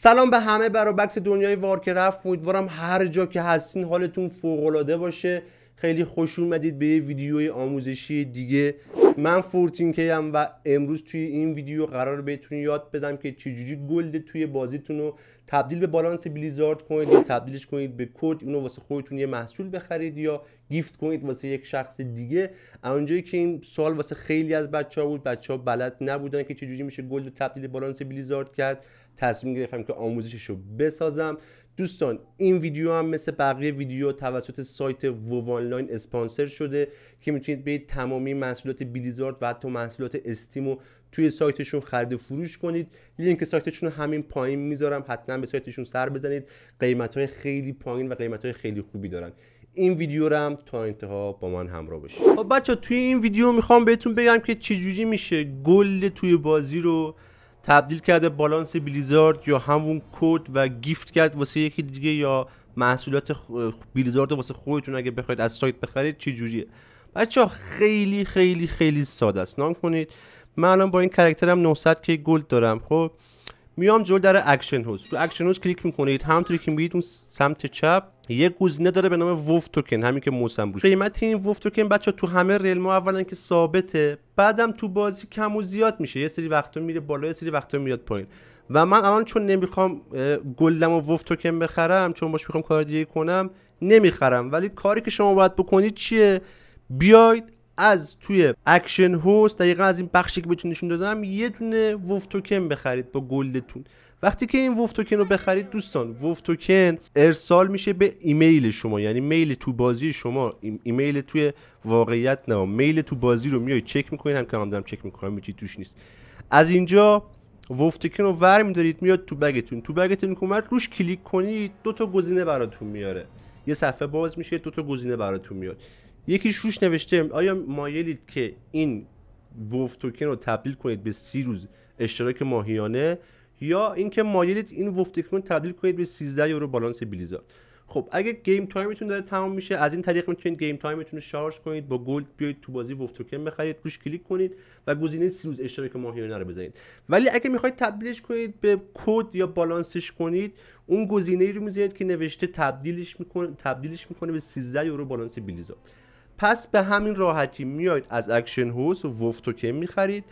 سلام به همه برابکس دنیای وارکرفت امیدوارم هر جا که هستین حالتون فوق العاده باشه خیلی خوش اومدید به یه ویدیوی آموزشی دیگه من فورتین و امروز توی این ویدیو قرار بهتون یاد بدم که چجوری گلد توی بازیتون رو تبدیل به بالانس بلیزارد کنید یا تبدیلش کنید به کد اونو واسه خودتون یه محصول بخرید یا گیفت کنید واسه یک شخص دیگه اونجایی که این سال واسه خیلی از بچه ها بود بچه ها بلد نبودن که چجوری میشه گلد تبدیل به بالانس بلیزارد کرد تصمیم گرفتم که آموزشش رو بسازم دوستان این ویدیو هم مثل بقیه ویدیو توسط سایت وو آنلاین اسپانسر شده که میتونید به تمامی محصولات بلیزارد و حتی محصولات استیمو توی سایتشون خرید و فروش کنید لینک سایتشون همین پایین میذارم حتما به سایتشون سر بزنید قیمت های خیلی پایین و قیمت های خیلی خوبی دارن این ویدیو رو هم تا انتها با من همراه باشید خب بچه توی این ویدیو میخوام بهتون بگم که چجوری میشه گل توی بازی رو تبدیل کرده بالانس بلیزارد یا همون کد و گیفت کرد واسه یکی دیگه یا محصولات بلیزارد واسه خودتون اگه بخواید از سایت بخرید چه جوریه بچه ها خیلی خیلی خیلی ساده است نام کنید من الان با این کرکترم 900 که گلد دارم خب میام جلو در اکشن هاوس تو اکشن هاوس کلیک میکنید همونطوری که میبینید اون سمت چپ یه گزینه داره به نام ووف توکن همین که موسم بود قیمت این ووف توکن بچه تو همه ریل اولا که ثابته بعدم تو بازی کم و زیاد میشه یه سری وقتا میره بالا یه سری وقتا میاد پایین و من الان چون نمیخوام گلدم و ووف توکن بخرم چون باش میخوام کار دیگه کنم نمیخرم ولی کاری که شما باید بکنید چیه بیاید از توی اکشن هوست دقیقا از این بخشی که بهتون نشون دادم یه دونه ووف بخرید با گلدتون وقتی که این ووف رو بخرید دوستان ووف ارسال میشه به ایمیل شما یعنی میل تو بازی شما ایمیل توی واقعیت نه میل تو بازی رو میای چک میکنین هم که دارم چک میکنم میچی توش نیست از اینجا توکن رو ور میدارید میاد تو بگتون تو بگتون که روش کلیک کنید دو تا گزینه براتون میاره یه صفحه باز میشه دو تا گزینه براتون میاد یکی روش نوشته آیا مایلید که این وفتوکن توکن رو تبدیل کنید به سی روز اشتراک ماهیانه یا اینکه مایلید این وفتوکن توکن تبدیل کنید به 13 یورو بالانس بلیزارد خب اگه گیم تایمتون داره تمام میشه از این طریق میتونید گیم تایمتون رو شارژ کنید با گلد بیاید تو بازی وفتوکن توکن بخرید روش کلیک کنید و گزینه سی روز اشتراک ماهیانه رو بزنید ولی اگه میخواید تبدیلش کنید به کد یا بالانسش کنید اون گزینه ای رو میزنید که نوشته تبدیلش میکنه تبدیلش میکنه به 13 یورو بالانس بلیزارد پس به همین راحتی میاید از اکشن هوس وف توکن میخرید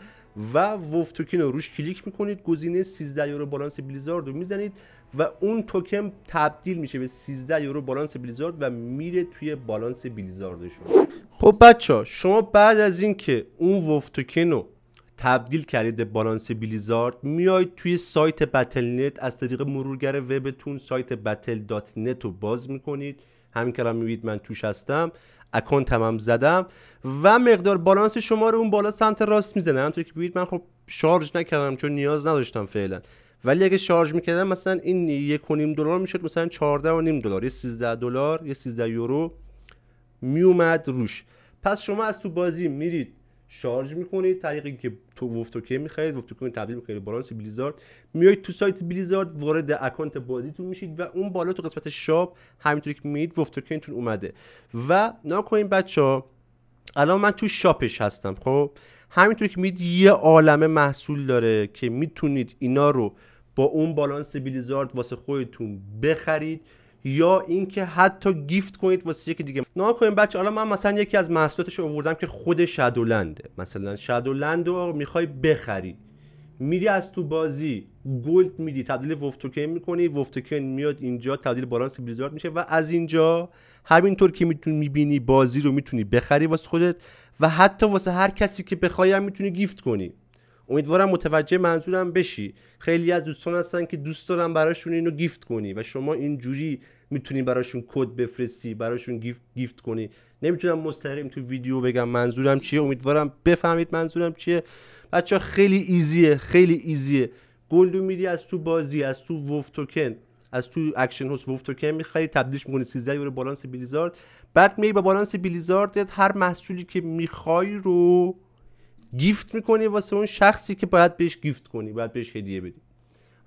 و وف توکن رو روش کلیک میکنید گزینه 13 یورو بالانس بلیزارد رو میزنید و اون توکن تبدیل میشه به 13 یورو بالانس بلیزارد و میره توی بالانس بلیزاردشون خب بچه ها شما بعد از اینکه اون وف توکن رو تبدیل کردید به بالانس بلیزارد میاید توی سایت بتل نت از طریق مرورگر وبتون سایت بتل دات نت رو باز میکنید همین کلام میبینید من توش هستم اکانتم هم زدم و مقدار بالانس شما رو اون بالا سمت راست میزنه همونطور که ببینید من خب شارژ نکردم چون نیاز نداشتم فعلا ولی اگه شارژ میکردم مثلا این یک و نیم دلار میشد مثلا 14 و نیم دلار یه 13 دلار یه 13 یورو میومد روش پس شما از تو بازی میرید شارژ میکنید طریق اینکه تو کی میخرید وفتوکه تبدیل میکنید بالانس بلیزارد میایید تو سایت بلیزارد وارد اکانت بازیتون میشید و اون بالا تو قسمت شاپ همینطوری که میید وفتوکنتون اومده و نکنین بچه ها الان من تو شاپش هستم خب همینطوری که میید یه عالمه محصول داره که میتونید اینا رو با اون بالانس بلیزارد واسه خودتون بخرید یا اینکه حتی گیفت کنید واسه یکی دیگه نا بچه حالا من مثلا یکی از محصولاتش آوردم که خود شادولنده مثلا شادولند رو میخوای بخری میری از تو بازی گلد میدی تبدیل وفتوکن میکنی وفتوکن میاد اینجا تبدیل بالانس بلیزارد میشه و از اینجا همینطور که میتونی میبینی بازی رو میتونی بخری واسه خودت و حتی واسه هر کسی که بخوای هم میتونی گیفت کنی امیدوارم متوجه منظورم بشی خیلی از دوستان هستن که دوست دارن براشون اینو گیفت کنی و شما اینجوری میتونی براشون کد بفرستی براشون گیفت, گیفت کنی نمیتونم مستقیم تو ویدیو بگم منظورم چیه امیدوارم بفهمید منظورم چیه بچه خیلی ایزیه خیلی ایزیه گلدو میری از تو بازی از تو وف توکن از تو اکشن هست وف توکن میخری تبدیلش میکنی 13 یورو بالانس بلیزارد بعد میای با بالانس بلیزاردت هر محصولی که میخوای رو گیفت میکنی واسه اون شخصی که باید بهش گیفت کنی باید بهش هدیه بدی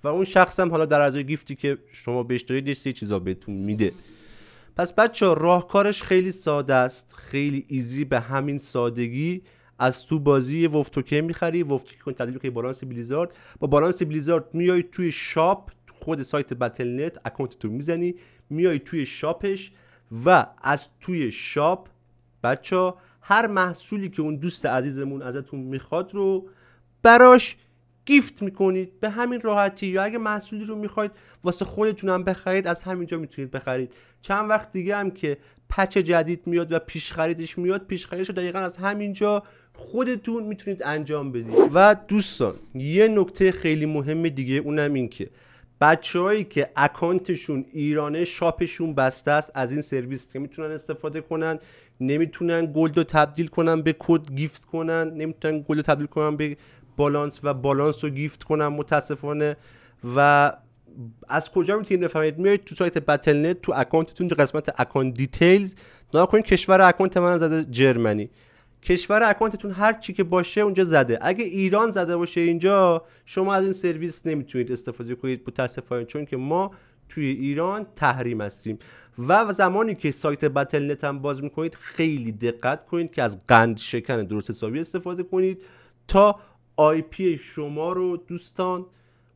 و اون شخص هم حالا در ازای گیفتی که شما بهش دارید یه سری چیزا بهتون میده پس بچه ها راهکارش خیلی ساده است خیلی ایزی به همین سادگی از تو بازی وفتوکه میخری وفتوکه کن تبدیل که بالانس بلیزارد با بالانس بلیزارد میای توی شاپ خود سایت بتل نت اکانت تو میزنی میای توی شاپش و از توی شاپ بچه هر محصولی که اون دوست عزیزمون ازتون میخواد رو براش گیفت میکنید به همین راحتی یا اگه محصولی رو میخواید واسه خودتونم بخرید از همینجا میتونید بخرید چند وقت دیگه هم که پچ جدید میاد و پیش خریدش میاد پیش خریدش رو دقیقا از همینجا خودتون میتونید انجام بدید و دوستان یه نکته خیلی مهم دیگه اونم این که بچههایی که اکانتشون ایرانه شاپشون بسته است از این سرویس که میتونن استفاده کنن نمیتونن گلد رو تبدیل کنن به کد گیفت کنن نمیتونن گلد رو تبدیل کنن به بالانس و بالانس رو گیفت کنن متاسفانه و از کجا میتونید بفهمید میایید تو سایت بتل نت تو اکانتتون تو قسمت اکانت دیتیلز نگاه کنید کشور اکانت من زده جرمنی کشور اکانتتون هر چی که باشه اونجا زده اگه ایران زده باشه اینجا شما از این سرویس نمیتونید استفاده کنید متاسفانه چون که ما توی ایران تحریم هستیم و زمانی که سایت بتل نت هم باز میکنید خیلی دقت کنید که از قند شکن درست حسابی استفاده کنید تا آی پی شما رو دوستان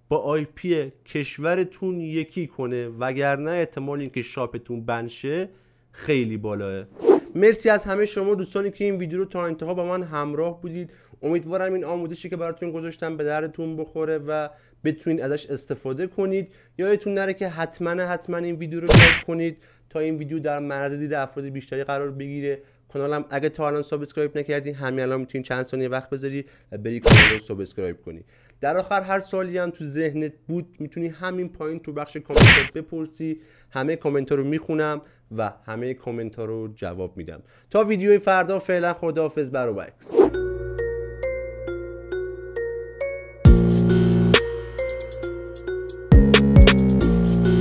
با آی پی کشورتون یکی کنه وگرنه احتمال اینکه شاپتون بنشه خیلی بالاه مرسی از همه شما دوستانی که این ویدیو رو تا انتها با من همراه بودید امیدوارم این آموزشی که براتون گذاشتم به درتون بخوره و بتونید ازش استفاده کنید یادتون نره که حتما حتما این ویدیو رو لایک کنید تا این ویدیو در معرض دید افراد بیشتری قرار بگیره کانالم اگه تا الان سابسکرایب نکردی همین الان میتونی چند ثانیه وقت بذاری و بری کانال رو سابسکرایب کنی در آخر هر سالی هم تو ذهنت بود میتونی همین پایین تو بخش کامنت بپرسی همه کامنت رو میخونم و همه کامنت رو جواب میدم تا ویدیوی فردا فعلا خداحافظ برو